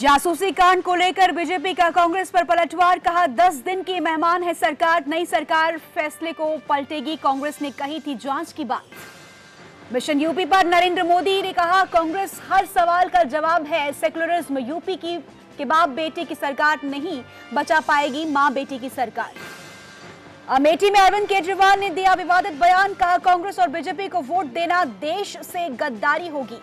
जासूसी कांड को लेकर बीजेपी का कांग्रेस पर पलटवार कहा दस दिन की मेहमान है सरकार नई सरकार फैसले को पलटेगी कांग्रेस ने कही थी जांच की बात मिशन यूपी पर नरेंद्र मोदी ने कहा कांग्रेस हर सवाल का जवाब है सेकुलरिज्म यूपी की के बाप बेटे की सरकार नहीं बचा पाएगी माँ बेटी की सरकार अमेठी में अरविंद केजरीवाल ने दिया विवादित बयान कहा कांग्रेस और बीजेपी को वोट देना देश से गद्दारी होगी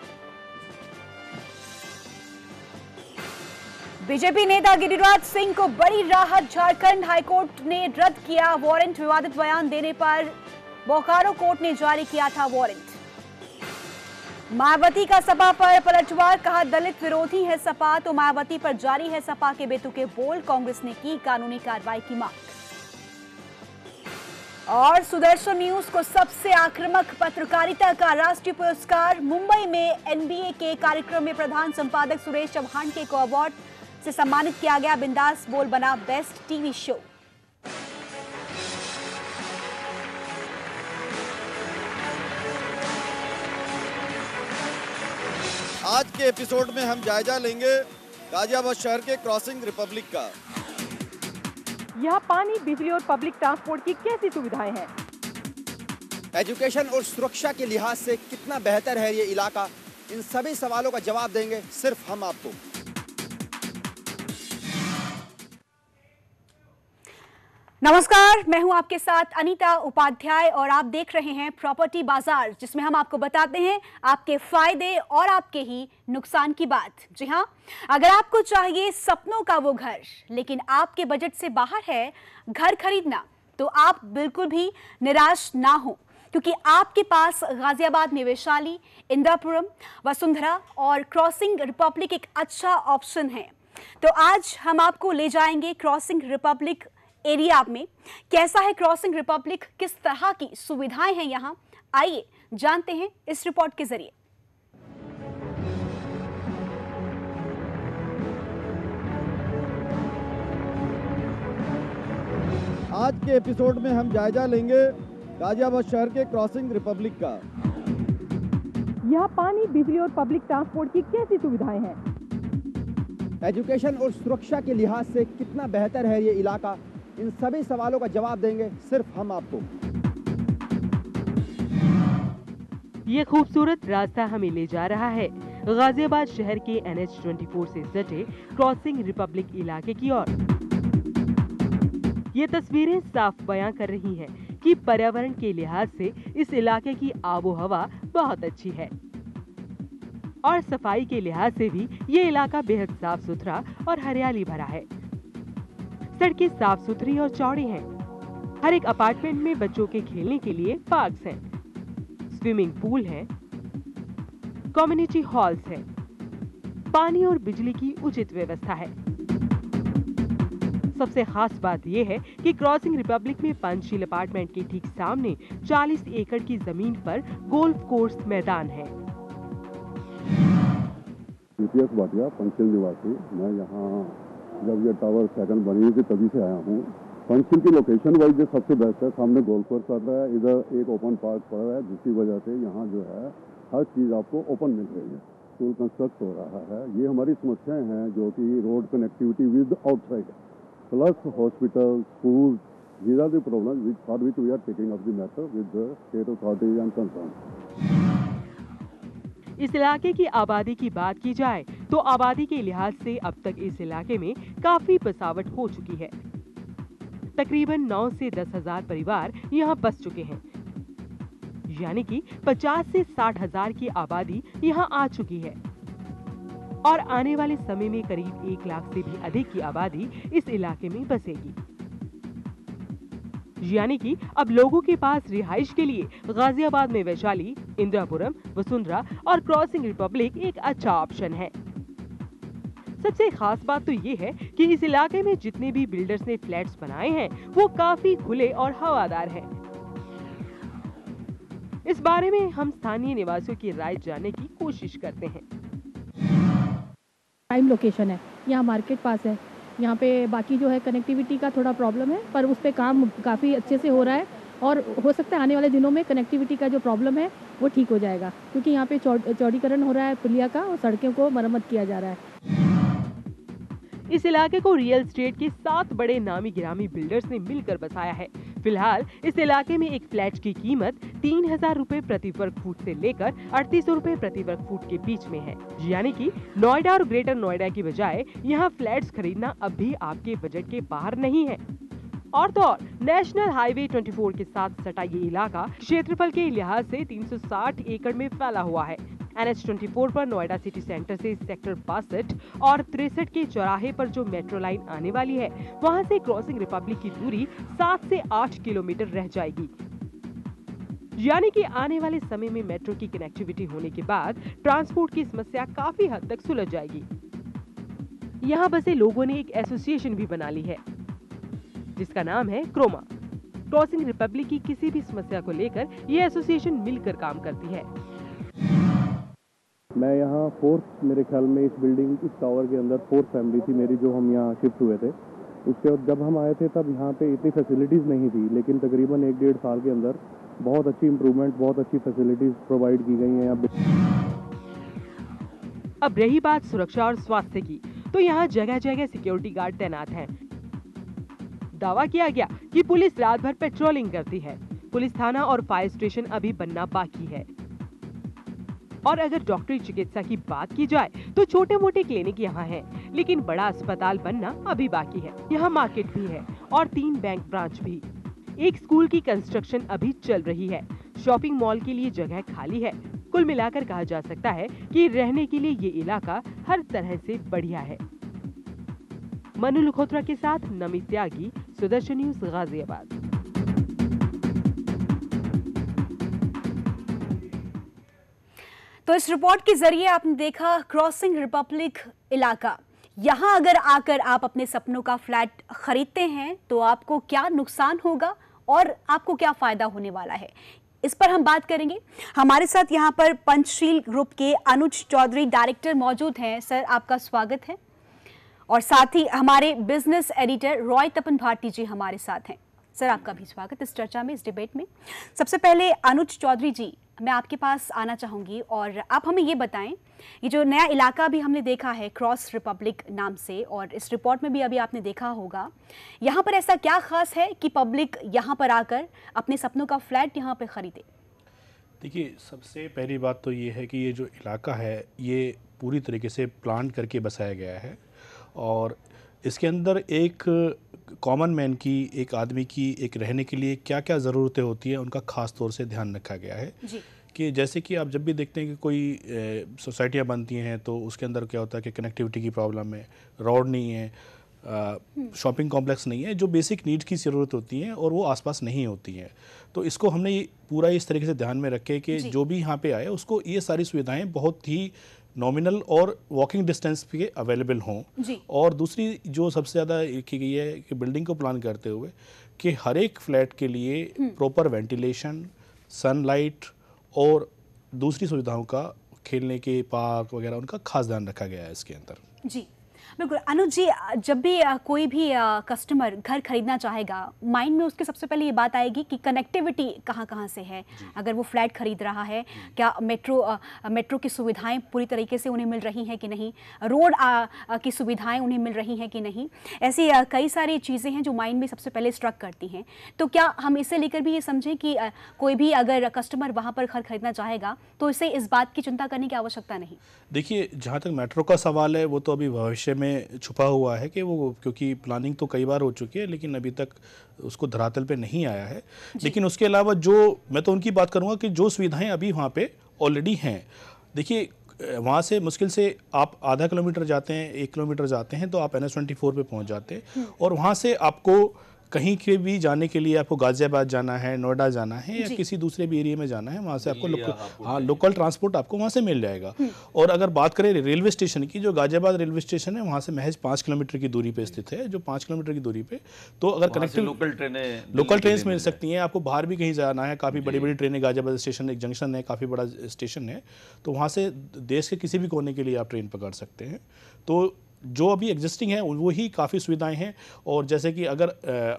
बीजेपी नेता गिरिराज सिंह को बड़ी राहत झारखंड हाईकोर्ट ने रद्द किया वारंट विवादित बयान देने पर बोकारो कोर्ट ने जारी किया था वारंट मायावती का सपा पर पलटवार कहा दलित विरोधी है सपा तो मायावती पर जारी है सपा के बेतुके बोल कांग्रेस ने की कानूनी कार्रवाई की मांग और सुदर्शन न्यूज को सबसे आक्रामक पत्रकारिता का राष्ट्रीय पुरस्कार मुंबई में एनबीए के कार्यक्रम में प्रधान संपादक सुरेश चौहान के को अवार्ड से सम्मानित किया गया बिंदास बोल बना बेस्ट टीवी शो आज के एपिसोड में हम जायजा लेंगे गाजियाबाद शहर के क्रॉसिंग रिपब्लिक का यहाँ पानी बिजली और पब्लिक ट्रांसपोर्ट की कैसी सुविधाएं हैं एजुकेशन और सुरक्षा के लिहाज से कितना बेहतर है ये इलाका इन सभी सवालों का जवाब देंगे सिर्फ हम आपको नमस्कार मैं हूं आपके साथ अनीता उपाध्याय और आप देख रहे हैं प्रॉपर्टी बाजार जिसमें हम आपको बताते हैं आपके फायदे और आपके ही नुकसान की बात जी हां अगर आपको चाहिए सपनों का वो घर लेकिन आपके बजट से बाहर है घर खरीदना तो आप बिल्कुल भी निराश ना हो क्योंकि आपके पास गाजियाबाद में वैशाली इंद्रापुरम वसुंधरा और क्रॉसिंग रिपब्लिक एक अच्छा ऑप्शन है तो आज हम आपको ले जाएंगे क्रॉसिंग रिपब्लिक एरिया में कैसा है क्रॉसिंग रिपब्लिक किस तरह की सुविधाएं हैं यहाँ आइए जानते हैं इस रिपोर्ट के जरिए आज के एपिसोड में हम जायजा लेंगे गाजियाबाद शहर के क्रॉसिंग रिपब्लिक का यहाँ पानी बिजली और पब्लिक ट्रांसपोर्ट की कैसी सुविधाएं हैं एजुकेशन और सुरक्षा के लिहाज से कितना बेहतर है ये इलाका इन सभी सवालों का जवाब देंगे सिर्फ हम आपको ये खूबसूरत रास्ता हमें ले जा रहा है गाजियाबाद शहर के एन एच ट्वेंटी फोर से सटे क्रॉसिंग रिपब्लिक इलाके की ओर ये तस्वीरें साफ बयां कर रही हैं कि पर्यावरण के लिहाज से इस इलाके की आबो हवा बहुत अच्छी है और सफाई के लिहाज से भी ये इलाका बेहद साफ सुथरा और हरियाली भरा है सड़कें साफ सुथरी और चौड़ी हैं। हर एक अपार्टमेंट में बच्चों के खेलने के लिए पार्क हैं, स्विमिंग पूल है कम्युनिटी हॉल्स है पानी और बिजली की उचित व्यवस्था है सबसे खास बात यह है कि क्रॉसिंग रिपब्लिक में पंचशील अपार्टमेंट के ठीक सामने 40 एकड़ की जमीन पर गोल्फ कोर्स मैदान है निवासी मैं यहाँ जब ये टावर सेकंड बनी हुई थी तभी से आया हूँ फंक्शन की लोकेशन वाइज जो सबसे बेस्ट है सामने गोल्फ कोर्स रहा है इधर एक ओपन पार्क रहा है जिसकी वजह से यहाँ जो है हर चीज़ आपको ओपन मिल रही है स्कूल कंस्ट्रक्ट हो रहा है ये हमारी समस्याएं हैं जो कि road connectivity with outside plus hospital school these are the problems which, for which we are taking up the matter with the state authorities इस इलाके की आबादी की बात की जाए तो आबादी के लिहाज से अब तक इस इलाके में काफी बसावट हो चुकी है तकरीबन 9 से दस हजार परिवार यहाँ बस चुके हैं यानी कि 50 से साठ हजार की आबादी यहाँ आ चुकी है और आने वाले समय में करीब एक लाख से भी अधिक की आबादी इस इलाके में बसेगी यानी कि अब लोगों के पास रिहाइश के लिए गाजियाबाद में वैशाली इंदिरापुरम वसुंधरा और क्रॉसिंग रिपब्लिक एक अच्छा ऑप्शन है सबसे खास बात तो ये है कि इस इलाके में जितने भी बिल्डर्स ने फ्लैट्स बनाए हैं वो काफी खुले और हवादार हैं। इस बारे में हम स्थानीय निवासियों की राय जानने की कोशिश करते हैं टाइम लोकेशन है यहाँ मार्केट पास है यहाँ पे बाकी जो है कनेक्टिविटी का थोड़ा प्रॉब्लम है पर उस पर काम काफ़ी अच्छे से हो रहा है और हो सकता है आने वाले दिनों में कनेक्टिविटी का जो प्रॉब्लम है वो ठीक हो जाएगा क्योंकि यहाँ पे चौड़ीकरण हो रहा है पुलिया का और सड़कों को मरम्मत किया जा रहा है इस इलाके को रियल स्टेट के सात बड़े नामी गिरामी बिल्डर्स ने मिलकर बसाया है फिलहाल इस इलाके में एक फ्लैट की कीमत तीन हजार रूपए प्रति वर्ग फुट से लेकर अड़तीस रूपए प्रति वर्ग फुट के बीच में है यानी कि नोएडा और ग्रेटर नोएडा की बजाय यहाँ फ्लैट्स खरीदना अब भी आपके बजट के बाहर नहीं है और तो और नेशनल हाईवे 24 के साथ सटा ये इलाका क्षेत्रफल के लिहाज से 360 एकड़ में फैला हुआ है एन ट्वेंटी फोर पर नोएडा सिटी सेंटर से सेक्टर बासठ और तिरसठ के चौराहे पर जो मेट्रो लाइन आने वाली है वहां से क्रॉसिंग रिपब्लिक की दूरी सात से आठ किलोमीटर रह जाएगी यानी कि आने वाले समय में मेट्रो की कनेक्टिविटी होने के बाद ट्रांसपोर्ट की समस्या काफी हद तक सुलझ जाएगी यहाँ बसे लोगों ने एक एसोसिएशन भी बना ली है जिसका नाम है क्रोमा क्रॉसिंग रिपब्लिक की किसी भी समस्या को लेकर ये एसोसिएशन मिलकर काम करती है मैं यहाँ फोर्थ मेरे ख्याल में इस बिल्डिंग इस टावर के अंदर फोर्थ फैमिली थी मेरी जो हम यहाँ शिफ्ट हुए थे उसके बाद जब हम आए थे तब यहाँ पे इतनी फैसिलिटीज़ नहीं थी लेकिन तकरीबन एक डेढ़ साल के अंदर बहुत अच्छी इम्प्रूवमेंट बहुत अच्छी फैसिलिटीज़ प्रोवाइड की गई हैं यहाँ अब रही बात सुरक्षा और स्वास्थ्य की तो यहाँ जगह जगह सिक्योरिटी गार्ड तैनात हैं दावा किया गया कि पुलिस रात भर पेट्रोलिंग करती है पुलिस थाना और फायर स्टेशन अभी बनना बाकी है और अगर डॉक्टरी चिकित्सा की बात की जाए तो छोटे मोटे क्लिनिक यहाँ है लेकिन बड़ा अस्पताल बनना अभी बाकी है यहाँ मार्केट भी है और तीन बैंक ब्रांच भी एक स्कूल की कंस्ट्रक्शन अभी चल रही है शॉपिंग मॉल के लिए जगह खाली है कुल मिलाकर कहा जा सकता है कि रहने के लिए ये इलाका हर तरह से बढ़िया है मनु लखोत्रा के साथ नमित त्यागी सुदर्शन न्यूज गाजियाबाद तो इस रिपोर्ट के जरिए आपने देखा क्रॉसिंग रिपब्लिक इलाका यहाँ अगर आकर आप अपने सपनों का फ्लैट खरीदते हैं तो आपको क्या नुकसान होगा और आपको क्या फ़ायदा होने वाला है इस पर हम बात करेंगे हमारे साथ यहाँ पर पंचशील ग्रुप के अनुज चौधरी डायरेक्टर मौजूद हैं सर आपका स्वागत है और साथ ही हमारे बिजनेस एडिटर रॉय तपन भारती जी हमारे साथ हैं सर आपका भी स्वागत इस चर्चा में इस डिबेट में सबसे पहले अनुज चौधरी जी मैं आपके पास आना चाहूँगी और आप हमें ये बताएं ये जो नया इलाका भी हमने देखा है क्रॉस रिपब्लिक नाम से और इस रिपोर्ट में भी अभी आपने देखा होगा यहाँ पर ऐसा क्या ख़ास है कि पब्लिक यहाँ पर आकर अपने सपनों का फ्लैट यहाँ पर ख़रीदे देखिए सबसे पहली बात तो ये है कि ये जो इलाका है ये पूरी तरीके से प्लान करके बसाया गया है और इसके अंदर एक कॉमन मैन की एक आदमी की एक रहने के लिए क्या क्या ज़रूरतें होती हैं उनका ख़ास तौर से ध्यान रखा गया है जी। कि जैसे कि आप जब भी देखते हैं कि कोई सोसाइटियाँ बनती हैं तो उसके अंदर क्या होता है कि कनेक्टिविटी की प्रॉब्लम है रोड नहीं है शॉपिंग कॉम्प्लेक्स हम्म। नहीं है जो बेसिक नीड्स की ज़रूरत होती हैं और वो आसपास नहीं होती हैं तो इसको हमने पूरा इस तरीके से ध्यान में रखे कि जो भी यहाँ पे आए उसको ये सारी सुविधाएं बहुत ही नॉमिनल और वॉकिंग डिस्टेंस पे अवेलेबल हों और दूसरी जो सबसे ज़्यादा की गई है कि बिल्डिंग को प्लान करते हुए कि हर एक फ्लैट के लिए प्रॉपर वेंटिलेशन सनलाइट और दूसरी सुविधाओं का खेलने के पार्क वगैरह उनका खास ध्यान रखा गया है इसके अंदर जी बिल्कुल अनुज जी जब भी कोई भी कस्टमर घर खरीदना चाहेगा माइंड में उसके सबसे पहले ये बात आएगी कि कनेक्टिविटी कहाँ कहाँ से है अगर वो फ्लैट खरीद रहा है क्या मेट्रो मेट्रो की सुविधाएं पूरी तरीके से उन्हें मिल रही हैं कि नहीं रोड की सुविधाएं उन्हें मिल रही हैं कि नहीं ऐसी कई सारी चीज़ें हैं जो माइंड में सबसे पहले स्ट्रक करती हैं तो क्या हम इसे लेकर भी ये समझें कि कोई भी अगर कस्टमर वहाँ पर घर खरीदना चाहेगा तो इसे इस बात की चिंता करने की आवश्यकता नहीं देखिए जहाँ तक मेट्रो का सवाल है वो तो अभी भविष्य में में छुपा हुआ है कि वो क्योंकि प्लानिंग तो कई बार हो चुकी है लेकिन अभी तक उसको धरातल पे नहीं आया है लेकिन उसके अलावा जो मैं तो उनकी बात करूँगा कि जो सुविधाएँ अभी वहाँ पर ऑलरेडी हैं देखिए वहाँ से मुश्किल से आप आधा किलोमीटर जाते हैं एक किलोमीटर जाते हैं तो आप एन एस ट्वेंटी फोर पर पहुँच जाते हैं हम्म। और वहाँ से आपको कहीं के भी जाने के लिए आपको गाजियाबाद जाना है नोएडा जाना है या किसी दूसरे भी एरिया में जाना है वहाँ से आपको लोकल हाँ लोकल ट्रांसपोर्ट आपको वहाँ से मिल जाएगा हम्म। और अगर बात करें रेलवे स्टेशन की जो गाजियाबाद रेलवे स्टेशन है वहाँ से महज पाँच किलोमीटर की दूरी पर स्थित है जो पाँच किलोमीटर की दूरी पर तो अगर कनेक्टिव लोकल ट्रेनें लोकल ट्रेन मिल सकती हैं आपको बाहर भी कहीं जाना है काफ़ी बड़ी बड़ी ट्रेनें गाजियाबाद स्टेशन एक जंक्शन है काफ़ी बड़ा स्टेशन है तो वहाँ से देश के किसी भी कोने के लिए आप ट्रेन पकड़ सकते हैं तो जो अभी एग्जिस्टिंग है वो ही काफ़ी सुविधाएं हैं और जैसे कि अगर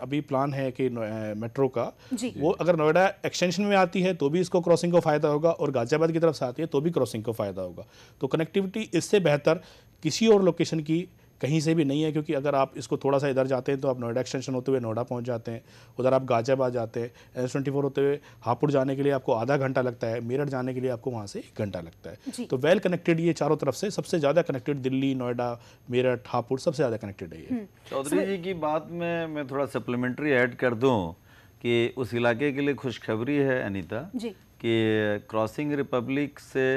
अभी प्लान है कि मेट्रो का वो अगर नोएडा एक्सटेंशन में आती है तो भी इसको क्रॉसिंग को फ़ायदा होगा और गाजियाबाद की तरफ से आती है तो भी क्रॉसिंग को फ़ायदा होगा तो कनेक्टिविटी इससे बेहतर किसी और लोकेशन की कहीं से भी नहीं है क्योंकि अगर आप इसको थोड़ा सा इधर जाते हैं तो आप नोएडा एक्सटेंशन होते हुए नोएडा पहुंच जाते हैं उधर आप गाजियाबाद जाते हैं एन ट्वेंटी फोर होते हुए हापुड़ जाने के लिए आपको आधा घंटा लगता है मेरठ जाने के लिए आपको वहाँ से एक घंटा लगता है तो वेल कनेक्टेड ये चारों तरफ से सबसे ज़्यादा कनेक्टेड दिल्ली नोएडा मेरठ हापुड़ सबसे ज़्यादा कनेक्टेड है ये हम्म। चौधरी जी की बात में मैं थोड़ा सप्लीमेंट्री ऐड कर दूँ कि उस इलाके के लिए खुशखबरी है अनिता कि क्रॉसिंग रिपब्लिक से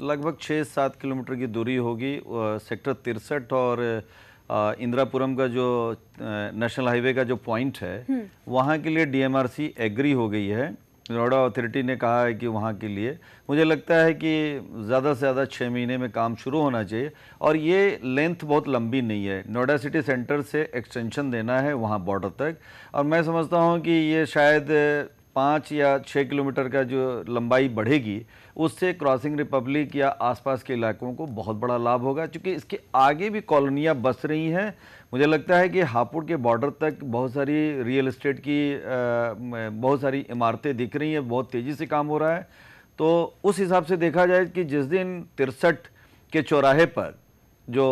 लगभग छः सात किलोमीटर की दूरी होगी सेक्टर तिरसठ और इंदिरापुरम का जो नेशनल हाईवे का जो पॉइंट है हम्म। वहाँ के लिए डीएमआरसी एग्री हो गई है नोएडा अथॉरिटी ने कहा है कि वहाँ के लिए मुझे लगता है कि ज़्यादा से ज़्यादा छः महीने में काम शुरू होना चाहिए और ये लेंथ बहुत लंबी नहीं है नोएडा सिटी सेंटर से एक्सटेंशन देना है वहाँ बॉर्डर तक और मैं समझता हूँ कि ये शायद पाँच या छः किलोमीटर का जो लंबाई बढ़ेगी उससे क्रॉसिंग रिपब्लिक या आसपास के इलाकों को बहुत बड़ा लाभ होगा क्योंकि इसके आगे भी कॉलोनियाँ बस रही हैं मुझे लगता है कि हापुड़ के बॉर्डर तक बहुत सारी रियल इस्टेट की बहुत सारी इमारतें दिख रही हैं बहुत तेज़ी से काम हो रहा है तो उस हिसाब से देखा जाए कि जिस दिन तिरसठ के चौराहे पर जो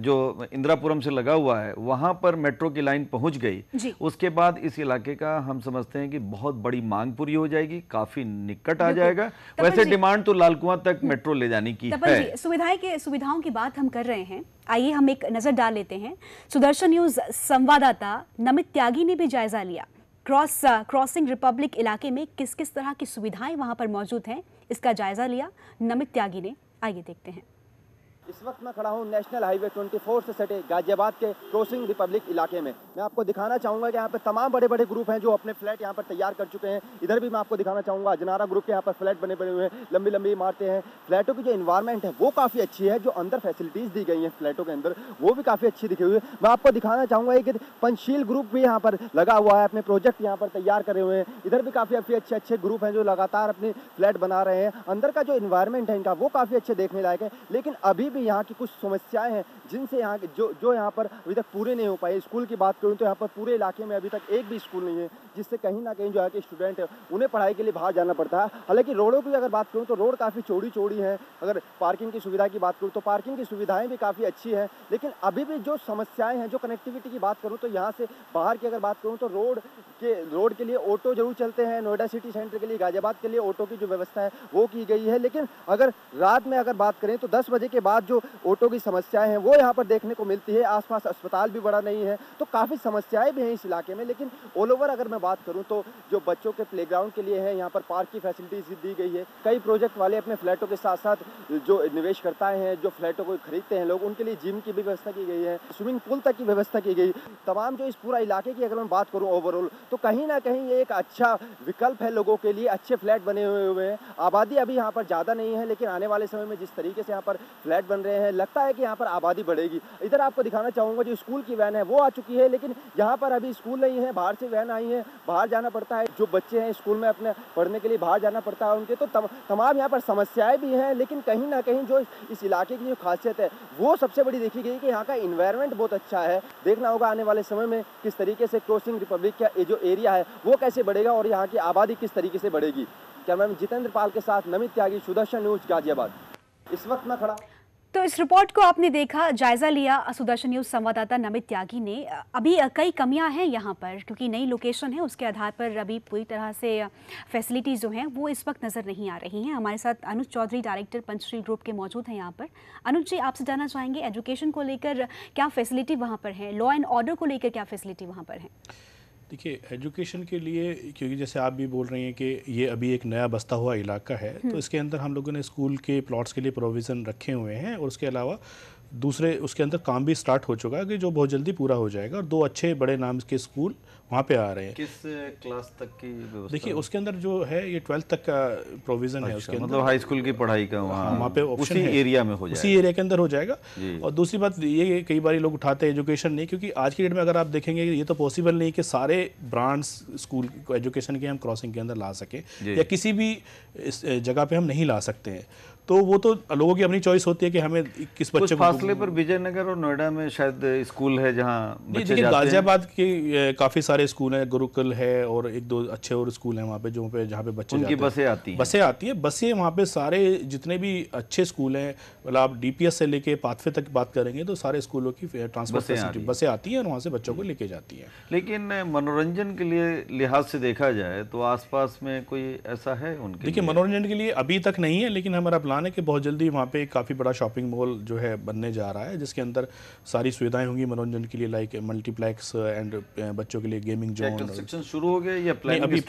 जो इंदिरापुरम से लगा हुआ है वहाँ पर मेट्रो की लाइन पहुँच गई उसके बाद इस इलाके का हम समझते हैं कि बहुत बड़ी मांग पूरी हो जाएगी काफी निकट आ जाएगा वैसे डिमांड तो लालकुआ तक मेट्रो ले जाने की है सुविधाएं के सुविधाओं की बात हम कर रहे हैं आइए हम एक नजर डाल लेते हैं सुदर्शन न्यूज संवाददाता नमित त्यागी ने भी जायजा लिया क्रॉस क्रॉसिंग रिपब्लिक इलाके में किस किस तरह की सुविधाएं वहां पर मौजूद हैं इसका जायजा लिया नमित त्यागी ने आइए देखते हैं इस वक्त मैं खड़ा हूँ नेशनल हाईवे 24 से सटे गाजियाबाद के क्रॉसिंग रिपब्लिक इलाके में मैं आपको दिखाना चाहूँगा कि यहाँ पर तमाम बड़े बड़े ग्रुप हैं जो अपने फ्लैट यहाँ पर तैयार कर चुके हैं इधर भी मैं आपको दिखाना चाहूँगा अजनारा ग्रुप के यहाँ पर फ्लैट बने बने हुए हैं लंबी लंबी इमारतें हैं फ्लैटों की जो इन्वायरमेंट है वो काफ़ी अच्छी है जो अंदर फैसिलिटीज़ दी गई हैं फ्लैटों के अंदर वो भी काफ़ी अच्छी दिखी हुई है मैं आपको दिखाना चाहूँगा कि पंचशील ग्रुप भी यहाँ पर लगा हुआ है अपने प्रोजेक्ट यहाँ पर तैयार करे हुए हैं इधर भी काफ़ी काफ़ी अच्छे अच्छे ग्रुप हैं जो लगातार अपने फ्लैट बना रहे हैं अंदर का जो इन्वायरमेंट है इनका वो काफ़ी अच्छे देखने लायक है लेकिन अभी भी भी यहाँ की कुछ समस्याएं हैं जिनसे यहाँ जो जो यहाँ पर अभी तक पूरे नहीं हो पाए स्कूल की बात करूँ तो यहाँ पर पूरे इलाके में अभी तक एक भी स्कूल नहीं है जिससे कहीं ना कहीं जो है कि स्टूडेंट हैं उन्हें पढ़ाई के लिए बाहर जाना पड़ता है हालांकि रोडों की अगर बात करूँ तो रोड काफ़ी चौड़ी चौड़ी है अगर पार्किंग की सुविधा की बात करूँ तो पार्किंग की सुविधाएँ भी काफ़ी अच्छी हैं लेकिन अभी भी जो समस्याएँ हैं जो कनेक्टिविटी की बात करूँ तो यहाँ से बाहर की अगर बात करूँ तो रोड के रोड के लिए ऑटो जरूर चलते हैं नोएडा सिटी सेंटर के लिए गाजियाबाद के लिए ऑटो की जो व्यवस्था है वो की गई है लेकिन अगर रात में अगर बात करें तो दस बजे के बाद जो ऑटो की समस्याएं हैं वो यहाँ पर देखने को मिलती है आसपास अस्पताल भी बड़ा नहीं है तो काफ़ी समस्याएं भी हैं इस इलाके में लेकिन ऑल ओवर अगर मैं बात करूँ तो जो बच्चों के प्ले के लिए है यहाँ पर पार्क की फैसिलिटीज़ दी गई है कई प्रोजेक्ट वाले अपने फ्लैटों के साथ साथ जो निवेश करता है जो फ्लैटों को खरीदते हैं लोग उनके लिए जिम की भी व्यवस्था की गई है स्विमिंग पूल तक की व्यवस्था की गई तमाम जो इस पूरा इलाके की अगर मैं बात करूँ ओवरऑल तो कहीं ना कहीं ये एक अच्छा विकल्प है लोगों के लिए अच्छे फ्लैट बने हुए हैं आबादी अभी यहाँ पर ज़्यादा नहीं है लेकिन आने वाले समय में जिस तरीके से यहाँ पर फ्लैट बन बन रहे हैं लगता है कि यहाँ पर आबादी बढ़ेगी इधर आपको दिखाना चाहूँगा जो स्कूल की वैन है वो आ चुकी है लेकिन यहाँ पर अभी स्कूल नहीं है बाहर से वैन आई है बाहर जाना पड़ता है जो बच्चे हैं स्कूल में अपने पढ़ने के लिए बाहर जाना पड़ता है उनके तो तमाम यहाँ पर समस्याएँ भी हैं लेकिन कहीं ना कहीं जो इस इलाके की जो खासियत है वो सबसे बड़ी देखी गई कि यहाँ का इन्वायरमेंट बहुत अच्छा है देखना होगा आने वाले समय में किस तरीके से क्रॉसिंग रिपब्लिक का जो एरिया है वो कैसे बढ़ेगा और यहाँ की आबादी किस तरीके से बढ़ेगी कैमरामैन जितेंद्र पाल के साथ नमित त्यागी सुदर्शन न्यूज गाजियाबाद इस वक्त मैं खड़ा तो इस रिपोर्ट को आपने देखा जायजा लिया सुदर्शन न्यूज संवाददाता नमित त्यागी ने अभी कई कमियां हैं यहाँ पर क्योंकि नई लोकेशन है उसके आधार पर अभी पूरी तरह से फैसिलिटीज़ जो हैं वो इस वक्त नज़र नहीं आ रही हैं हमारे साथ अनुज चौधरी डायरेक्टर पंचश्री ग्रुप के मौजूद हैं यहाँ पर अनुज जी आपसे जानना चाहेंगे एजुकेशन को लेकर क्या फैसिलिटी वहाँ पर है लॉ एंड ऑर्डर को लेकर क्या फैसिलिटी वहाँ पर है देखिए एजुकेशन के लिए क्योंकि जैसे आप भी बोल रही हैं कि ये अभी एक नया बस्ता हुआ इलाका है तो हम्म। इसके अंदर हम लोगों ने स्कूल के प्लॉट्स के लिए प्रोविज़न रखे हुए हैं और उसके अलावा दूसरे उसके अंदर काम भी स्टार्ट हो चुका है कि जो बहुत जल्दी पूरा हो जाएगा और दो अच्छे बड़े नाम के स्कूल वहाँ पे आ रहे हैं किस क्लास तक की देखिए उसके अंदर जो है ये ट्वेल्थ तक का प्रोविज़न अच्छा, है उसके अच्छा, मतलब हाई स्कूल की पढ़ाई का वहाँ हाँ, वहाँ पे उसी एरिया में हो जाएगा उसी एरिया के अंदर हो जाएगा और दूसरी बात ये कई बार लोग उठाते हैं एजुकेशन नहीं क्योंकि आज की डेट में अगर आप देखेंगे ये तो पॉसिबल नहीं कि सारे ब्रांड्स स्कूल एजुकेशन के हम क्रॉसिंग के अंदर ला सकें या किसी भी जगह पर हम नहीं ला सकते हैं तो वो तो लोगों की अपनी चॉइस होती है कि हमें किस बच्चे को फासले पर विजयनगर और नोएडा में शायद स्कूल है जहाँ देखिए गाजियाबाद के काफ़ी सारे स्कूल हैं गुरुकुल है और एक दो अच्छे और स्कूल हैं वहाँ पे जो पे जहाँ पे बच्चे उनकी बसें आती हैं बसें आती है बसें वहाँ पे सारे जितने भी अच्छे स्कूल हैं मतलब आप डी से लेके पाथवे तक बात करेंगे तो सारे स्कूलों की ट्रांसपोर्ट बसें आती हैं और वहाँ से बच्चों को लेके जाती है लेकिन मनोरंजन के लिए लिहाज से देखा जाए तो पास में कोई ऐसा है उनके देखिए मनोरंजन के लिए अभी तक नहीं है लेकिन हमारा प्लान प्लान है कि बहुत जल्दी वहाँ पे काफ़ी बड़ा शॉपिंग मॉल जो है बनने जा रहा है जिसके अंदर सारी सुविधाएं होंगी मनोरंजन के लिए लाइक मल्टीप्लेक्स एंड बच्चों के लिए गेमिंग जो शुरू हो गया अभी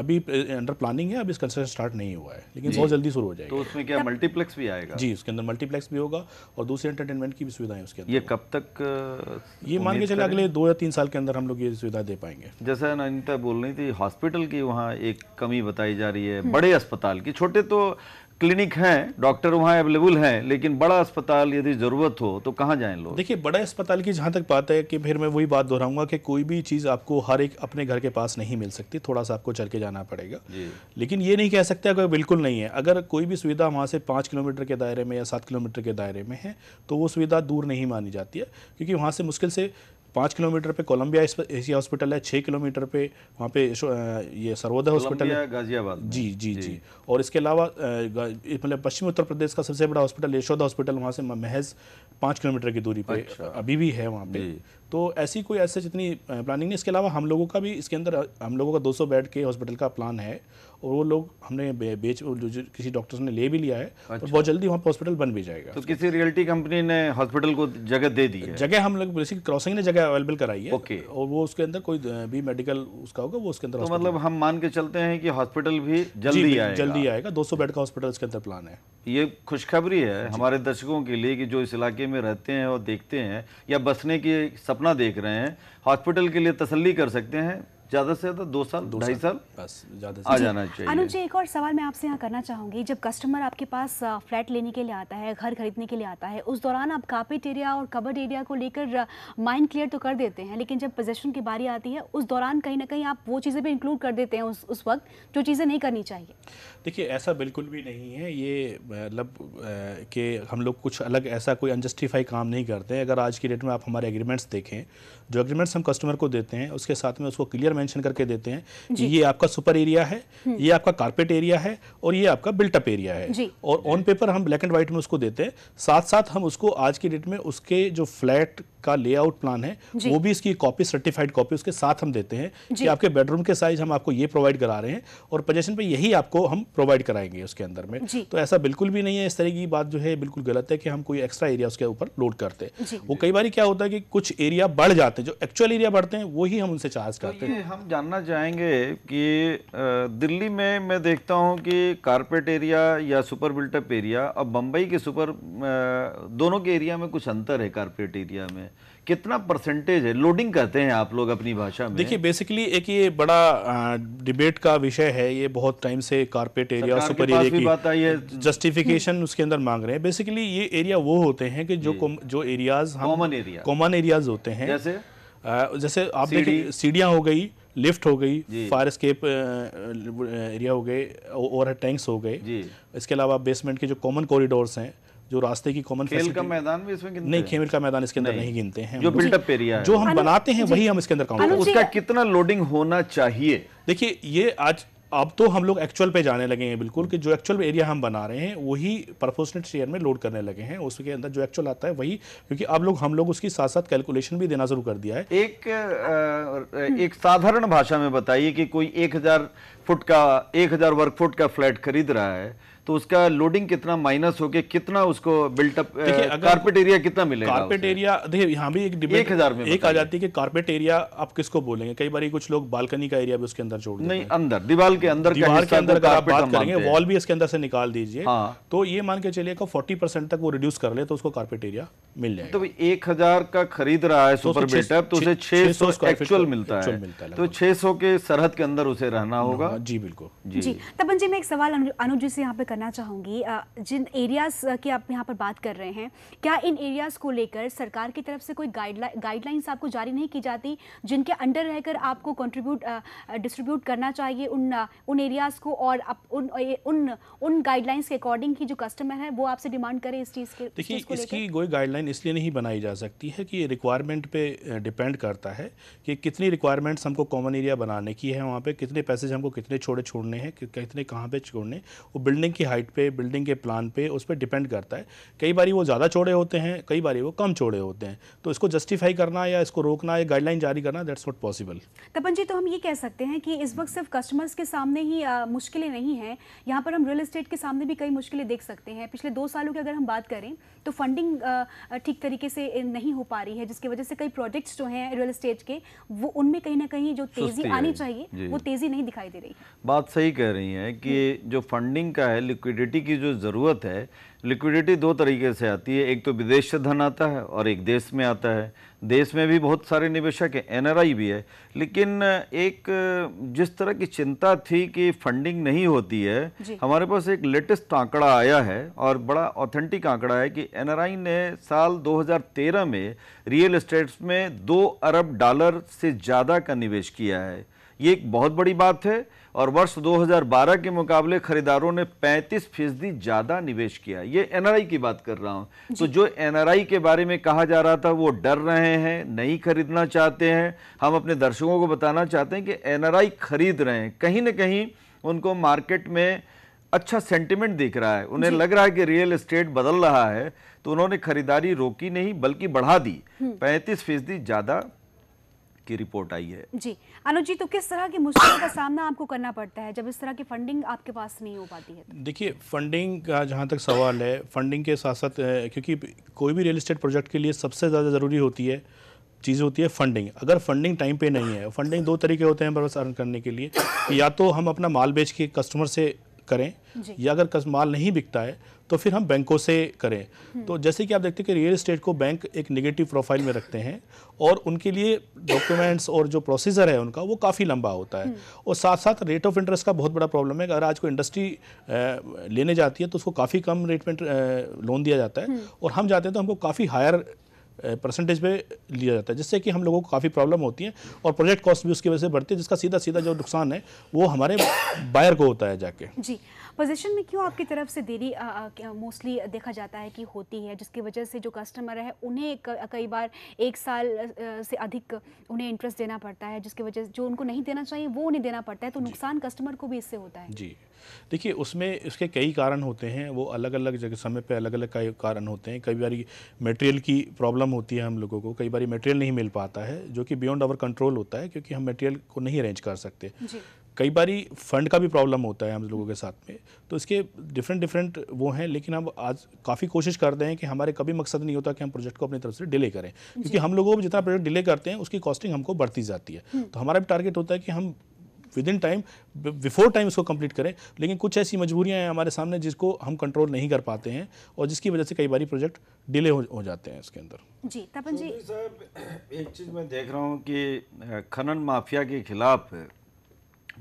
अभी अंडर प्लानिंग है अभी कंस्ट्रक्शन स्टार्ट नहीं हुआ है लेकिन बहुत जल्दी शुरू हो जाएगा तो उसमें क्या मल्टीप्लेक्स भी आएगा जी उसके अंदर मल्टीप्लेक्स भी होगा और दूसरी एंटरटेनमेंट की भी सुविधाएं उसके अंदर ये कब तक uh, ये मान के चले अगले दो या तीन साल के अंदर हम लोग ये सुविधा दे पाएंगे जैसा नंदिता बोल रही थी हॉस्पिटल की वहाँ एक कमी बताई जा रही है हम्म। बड़े अस्पताल की छोटे तो क्लिनिक हैं डॉक्टर वहाँ अवेलेबल हैं लेकिन बड़ा अस्पताल यदि ज़रूरत हो तो कहाँ जाएं लोग देखिए बड़े अस्पताल की जहाँ तक बात है कि फिर मैं वही बात दोहराऊंगा कि कोई भी चीज़ आपको हर एक अपने घर के पास नहीं मिल सकती थोड़ा सा आपको चल के जाना पड़ेगा लेकिन ये नहीं कह सकते अगर बिल्कुल नहीं है अगर कोई भी सुविधा वहाँ से पाँच किलोमीटर के दायरे में या सात किलोमीटर के दायरे में है तो वो सुविधा दूर नहीं मानी जाती है क्योंकि वहाँ से मुश्किल से पाँच किलोमीटर पे कोलंबिया एशिया हॉस्पिटल है छः किलोमीटर पे वहाँ पे ये सर्वोदय हॉस्पिटल है गाजियाबाद जी, जी जी जी और इसके अलावा मतलब पश्चिमी उत्तर प्रदेश का सबसे बड़ा हॉस्पिटल यशोदा हॉस्पिटल वहाँ से महज पाँच किलोमीटर की दूरी पे अच्छा। अभी भी है वहाँ पे तो ऐसी कोई ऐसे जितनी प्लानिंग नहीं इसके अलावा हम लोगों का भी इसके अंदर हम लोगों का 200 बेड के हॉस्पिटल का प्लान है और वो लोग हमने बेच जो किसी डॉक्टर्स ने ले भी लिया है अच्छा। और बहुत जल्दी वहाँ पर हॉस्पिटल बन भी जाएगा तो किसी रियल्टी कंपनी ने हॉस्पिटल को जगह दे दी है जगह हम लोग बेसिक क्रॉसिंग ने जगह अवेलेबल कराई है ओके और वो उसके अंदर कोई भी मेडिकल उसका होगा वो उसके अंदर तो मतलब हम मान के चलते हैं कि हॉस्पिटल भी जल्दी आए जल्दी आएगा दो बेड का हॉस्पिटल उसके अंदर प्लान है ये खुशखबरी है हमारे दर्शकों के लिए कि जो इस इलाके में रहते हैं और देखते हैं या बसने के सपना देख रहे हैं हॉस्पिटल के लिए तसल्ली कर सकते हैं ज्यादा से ज्यादा दो साल ढाई साल बस ज्यादा आ जाना चाहिए अनुज जी एक और सवाल मैं आपसे यहाँ करना चाहूंगी जब कस्टमर आपके पास फ्लैट लेने के लिए आता है घर खरीदने के लिए आता है उस दौरान आप कापेट एरिया और कबर्ड एरिया को लेकर माइंड क्लियर तो कर देते हैं लेकिन जब पोजेशन की बारी आती है उस दौरान कहीं ना कहीं आप वो चीज़ें भी इंक्लूड कर देते हैं उस उस वक्त जो चीज़ें नहीं करनी चाहिए देखिए ऐसा बिल्कुल भी नहीं है ये मतलब कि हम लोग कुछ अलग ऐसा कोई अनजस्टिफाई काम नहीं करते अगर आज की डेट में आप हमारे एग्रीमेंट्स देखें जो एग्रीमेंट्स हम कस्टमर को देते हैं उसके साथ में उसको क्लियर मेंशन करके देते हैं ये आपका सुपर एरिया है हम्म। ये आपका कारपेट एरिया है और ये आपका बिल्टअप एरिया है और ऑन पेपर हम ब्लैक एंड व्हाइट में उसको देते हैं साथ साथ हम उसको आज की डेट में उसके जो फ्लैट का लेआउट प्लान है वो भी इसकी कॉपी सर्टिफाइड कॉपी उसके साथ हम देते हैं कि आपके बेडरूम के साइज हम आपको ये प्रोवाइड करा रहे हैं और पोजेशन पे यही आपको हम प्रोवाइड कराएंगे उसके अंदर में तो ऐसा बिल्कुल भी नहीं है इस तरह की बात जो है बिल्कुल गलत है कि हम कोई एक्स्ट्रा एरिया उसके ऊपर लोड करते वो कई बार क्या होता है कि कुछ एरिया बढ़ जाते हैं जो एक्चुअल एरिया बढ़ते हैं वही हम उनसे चार्ज तो करते हैं हम जानना चाहेंगे कि दिल्ली में मैं देखता हूं कि कारपेट एरिया या सुपर बिल्टअप एरिया और बम्बई के सुपर दोनों के एरिया में कुछ अंतर है कारपेट एरिया में कितना परसेंटेज है लोडिंग कहते हैं आप लोग अपनी भाषा में देखिए बेसिकली एक ये बड़ा डिबेट का विषय है ये बहुत टाइम से कारपेट एरिया सुपर एरिया की बात आई है जस्टिफिकेशन उसके अंदर मांग रहे हैं बेसिकली ये एरिया वो होते हैं कि जो जो areas common area common areas होते हैं जैसे जैसे आप देखिए सीढ़ियाँ हो गई लिफ्ट हो गई फायर स्केप एरिया हो गए ओवर टैंक्स हो गए इसके अलावा बेसमेंट के जो कॉमन कॉरिडोर्स हैं जो रास्ते की कॉमन खेल का मैदान भी इसमें नहीं खेल का मैदान इसके अंदर नहीं, नहीं गिनते हैं जो बिल्डअप एरिया जो हम बनाते हैं वही हम इसके अंदर काउंट तो उसका कितना लोडिंग होना चाहिए देखिए ये आज अब तो हम लोग एक्चुअल पे जाने लगे हैं बिल्कुल कि जो एक्चुअल एरिया हम बना रहे हैं वही परफोसनेट शेयर में लोड करने लगे हैं उसके अंदर जो एक्चुअल आता है वही क्योंकि अब लोग हम लोग उसकी साथ साथ कैलकुलेशन भी देना शुरू कर दिया है एक एक साधारण भाषा में बताइए कि कोई एक हजार फुट का एक हजार वर्ग फुट का फ्लैट खरीद रहा है तो उसका लोडिंग कितना माइनस होके कितना उसको बिल्टअप कारपेट एरिया कितना मिलेगा कारपेट एरिया देखिए यहाँ भी एक डिबेट एक हजार में एक आ जाती है कि कारपेट एरिया आप किसको बोलेंगे कई बार कुछ लोग बालकनी का एरिया भी उसके अंदर जोड़ नहीं अंदर दीवार के अंदर दीवार के अंदर तो अगर आप बात करेंगे वॉल भी इसके अंदर से निकाल दीजिए हाँ। तो ये मान के चलिए फोर्टी परसेंट तक वो रिड्यूस कर ले तो उसको कारपेट एरिया मिल जाए तो एक हजार का खरीद रहा है तो सुपर बिल्टअप तो उसे छह सौ एक्चुअल मिलता है तो छह सौ के सरहद के अंदर उसे रहना होगा हाँ, जी बिल्कुल जी तपन जी मैं एक सवाल अनुजी से यहाँ पे करना चाहूँगी जिन एरियाज़ की आप यहाँ पर बात कर रहे हैं क्या इन एरियाज़ को लेकर सरकार की तरफ से कोई गाइडलाइन गाइडलाइंस आपको जारी नहीं की जाती जिनके अंडर रहकर आपको कंट्रीब्यूट डिस्ट्रीब्यूट करना चाहिए उन उन एरियाज़ को और अप, उन उन उन गाइडलाइंस के अकॉर्डिंग की जो कस्टमर है वो आपसे डिमांड करें इस चीज़ के देखिए इसकी कोई गाइडलाइन इसलिए नहीं बनाई जा सकती है कि रिक्वायरमेंट पे डिपेंड करता है कि कितनी रिक्वायरमेंट्स हमको कॉमन एरिया बनाने की है वहाँ पे कितने पैसेज हमको कितने छोड़े छोड़ने हैं कितने कहाँ पर छोड़ने वो बिल्डिंग की हाइट पे बिल्डिंग के प्लान पे उस पर डिपेंड करता है कई बार वो ज़्यादा चौड़े होते हैं कई बार वो कम चौड़े होते हैं तो इसको जस्टिफाई करना या इसको रोकना या गाइडलाइन जारी करना that's not possible Tapan ji तो हम ये कह सकते हैं कि इस वक्त सिर्फ कस्टमर्स के सामने ही मुश्किलें नहीं हैं यहाँ पर हम रियल इस्टेट के सामने भी कई मुश्किलें देख सकते हैं पिछले दो सालों की अगर हम बात करें तो फंडिंग ठीक तरीके से नहीं हो पा रही है जिसकी वजह से कई प्रोजेक्ट्स जो हैं रियल इस्टेट के वो उनमें कहीं ना कहीं जो तेज़ी आनी चाहिए वो तेज़ी नहीं दिखाई दे रही बात सही कह रही हैं कि हम्म। जो फंडिंग का है लिक्विडिटी की जो ज़रूरत है लिक्विडिटी दो तरीके से आती है एक तो विदेश से धन आता है और एक देश में आता है देश में भी बहुत सारे निवेशक हैं एन भी है लेकिन एक जिस तरह की चिंता थी कि फंडिंग नहीं होती है हमारे पास एक लेटेस्ट आंकड़ा आया है और बड़ा ऑथेंटिक आंकड़ा है कि एनआरआई ने साल 2013 में रियल इस्टेट्स में दो अरब डॉलर से ज़्यादा का निवेश किया है ये एक बहुत बड़ी बात है और वर्ष 2012 के मुकाबले खरीदारों ने 35 फीसदी ज़्यादा निवेश किया ये एनआरआई की बात कर रहा हूँ तो जो एनआरआई के बारे में कहा जा रहा था वो डर रहे हैं नहीं खरीदना चाहते हैं हम अपने दर्शकों को बताना चाहते हैं कि एनआरआई खरीद रहे हैं कहीं ना कहीं उनको मार्केट में अच्छा सेंटिमेंट दिख रहा है उन्हें लग रहा है कि रियल इस्टेट बदल रहा है तो उन्होंने खरीदारी रोकी नहीं बल्कि बढ़ा दी हम्म। पैंतीस फीसदी ज़्यादा की रिपोर्ट आई है जी अनुज जी तो किस तरह की मुश्किलों का सामना आपको करना पड़ता है जब इस तरह की फंडिंग आपके पास नहीं हो पाती है तो? देखिए फंडिंग का जहाँ तक सवाल है फंडिंग के साथ साथ क्योंकि कोई भी रियल इस्टेट प्रोजेक्ट के लिए सबसे ज़्यादा ज़रूरी होती है चीज़ होती है फंडिंग अगर फंडिंग टाइम पे नहीं है फंडिंग दो तरीके होते हैं बस अर्न करने के लिए या तो हम अपना माल बेच के कस्टमर से करें या अगर कस माल नहीं बिकता है तो फिर हम बैंकों से करें हम्म। तो जैसे कि आप देखते हैं कि रियल इस्टेट को बैंक एक निगेटिव प्रोफाइल में रखते हैं और उनके लिए डॉक्यूमेंट्स और जो प्रोसीजर है उनका वो काफ़ी लंबा होता है हम्म। और साथ साथ रेट ऑफ इंटरेस्ट का बहुत बड़ा प्रॉब्लम है अगर आज कोई इंडस्ट्री लेने जाती है तो उसको काफ़ी कम रेट में लोन दिया जाता है हम्म। और हम जाते हैं तो हमको काफ़ी हायर परसेंटेज पे लिया जाता है जिससे कि हम लोगों को काफ़ी प्रॉब्लम होती है और प्रोजेक्ट कॉस्ट भी उसकी वजह से बढ़ती है जिसका सीधा सीधा जो नुकसान है वो हमारे बायर को होता है जाके जी पोजीशन में क्यों आपकी तरफ से देरी मोस्टली देखा जाता है कि होती है जिसकी वजह से जो कस्टमर है उन्हें कई बार एक साल से अधिक उन्हें इंटरेस्ट देना पड़ता है जिसकी वजह से जो उनको नहीं देना चाहिए वो उन्हें देना पड़ता है तो नुकसान कस्टमर को भी इससे होता है जी देखिए उसमें इसके कई कारण होते हैं वो अलग अलग जगह समय पर अलग अलग कई कारण होते हैं कई बार मटेरियल की प्रॉब्लम होती है हम लोगों को कई बार मटेरियल नहीं मिल पाता है जो कि बियॉन्ड आवर कंट्रोल होता है क्योंकि हम मटेरियल को नहीं अरेंज कर सकते कई बारी फंड का भी प्रॉब्लम होता है हम लोगों के साथ में तो इसके डिफरेंट डिफरेंट वो हैं लेकिन हम आज काफ़ी कोशिश करते हैं कि हमारे कभी मकसद नहीं होता कि हम प्रोजेक्ट को अपनी तरफ से डिले करें क्योंकि हम लोगों को जितना प्रोजेक्ट डिले करते हैं उसकी कॉस्टिंग हमको बढ़ती जाती है हम्म। तो हमारा भी टारगेट होता है कि हम within time before time इसको कंप्लीट करें लेकिन कुछ ऐसी मजबूरियां हैं हमारे सामने जिसको हम कंट्रोल नहीं कर पाते हैं और जिसकी वजह से कई बार प्रोजेक्ट डिले हो, हो जाते हैं इसके अंदर जी तपन जी साहब एक चीज़ मैं देख रहा हूँ कि खनन माफिया के खिलाफ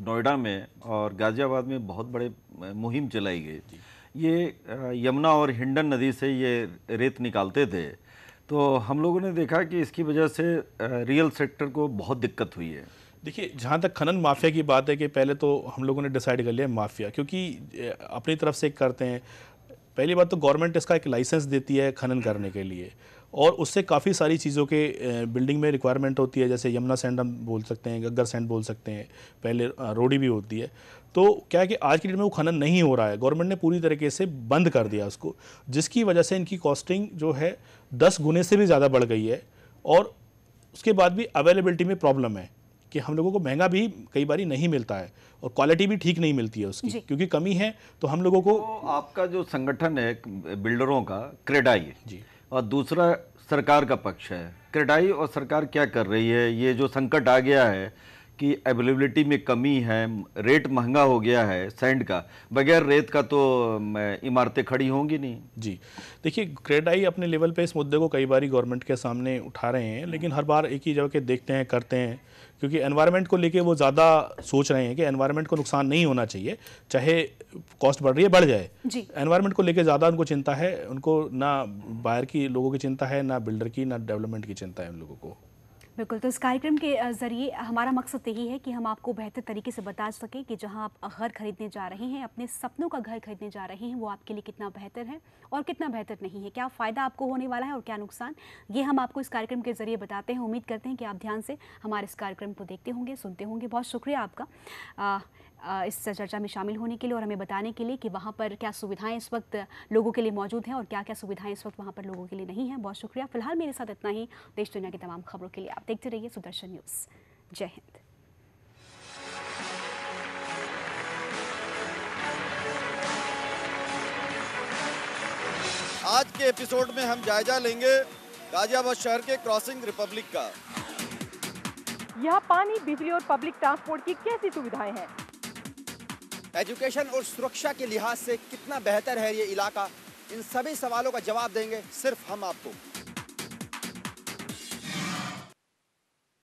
नोएडा में और गाज़ियाबाद में बहुत बड़े मुहिम चलाई गई ये यमुना और हिंडन नदी से ये रेत निकालते थे तो हम लोगों ने देखा कि इसकी वजह से रियल सेक्टर को बहुत दिक्कत हुई है देखिए जहाँ तक खनन माफिया की बात है कि पहले तो हम लोगों ने डिसाइड कर लिया माफिया क्योंकि अपनी तरफ से करते हैं पहली बात तो गवर्नमेंट इसका एक लाइसेंस देती है खनन करने के लिए और उससे काफ़ी सारी चीज़ों के बिल्डिंग में रिक्वायरमेंट होती है जैसे यमुना सेंड हम बोल सकते हैं गग्गर सैंड बोल सकते हैं पहले रोडी भी होती है तो क्या है कि आज की डेट में वो खनन नहीं हो रहा है गवर्नमेंट ने पूरी तरीके से बंद कर दिया उसको जिसकी वजह से इनकी कॉस्टिंग जो है दस गुने से भी ज़्यादा बढ़ गई है और उसके बाद भी अवेलेबिलिटी में प्रॉब्लम है कि हम लोगों को महंगा भी कई बार नहीं मिलता है और क्वालिटी भी ठीक नहीं मिलती है उसकी क्योंकि कमी है तो हम लोगों को तो आपका जो संगठन है बिल्डरों का क्रेडाई जी और दूसरा सरकार का पक्ष है क्रेडाई और सरकार क्या कर रही है ये जो संकट आ गया है कि अवेलेबिलिटी में कमी है रेट महंगा हो गया है सैंड का बगैर रेत का तो इमारतें खड़ी होंगी नहीं जी देखिए क्रेडाई अपने लेवल पे इस मुद्दे को कई बार गवर्नमेंट के सामने उठा रहे हैं लेकिन हर बार एक ही जगह के देखते हैं करते हैं क्योंकि एनवायरनमेंट को लेके वो ज़्यादा सोच रहे हैं कि एनवायरनमेंट को नुकसान नहीं होना चाहिए चाहे कॉस्ट बढ़ रही है बढ़ जाए एनवायरनमेंट को लेके ज़्यादा उनको चिंता है उनको ना बायर की लोगों की चिंता है ना बिल्डर की ना डेवलपमेंट की चिंता है उन लोगों को बिल्कुल तो इस कार्यक्रम के ज़रिए हमारा मकसद यही है कि हम आपको बेहतर तरीके से बता सकें कि जहां आप घर खरीदने जा रहे हैं अपने सपनों का घर खरीदने जा रहे हैं वो आपके लिए कितना बेहतर है और कितना बेहतर नहीं है क्या फ़ायदा आपको होने वाला है और क्या नुकसान ये हम आपको इस कार्यक्रम के ज़रिए बताते हैं उम्मीद करते हैं कि आप ध्यान से हमारे इस कार्यक्रम को देखते होंगे सुनते होंगे बहुत शुक्रिया आपका इस चर्चा में शामिल होने के लिए और हमें बताने के लिए कि वहाँ पर क्या सुविधाएं इस वक्त लोगों के लिए मौजूद हैं और क्या क्या सुविधाएं इस वक्त वहाँ पर लोगों के लिए नहीं हैं बहुत शुक्रिया फिलहाल मेरे साथ इतना ही देश दुनिया की तमाम खबरों के लिए आप देखते रहिए सुदर्शन न्यूज़ जय हिंद आज के एपिसोड में हम जायजा लेंगे गाजियाबाद शहर के क्रॉसिंग रिपब्लिक का यहाँ पानी बिजली और पब्लिक ट्रांसपोर्ट की कैसी सुविधाएं हैं एजुकेशन और सुरक्षा के लिहाज से कितना बेहतर है ये इलाका इन सभी सवालों का जवाब देंगे सिर्फ हम आपको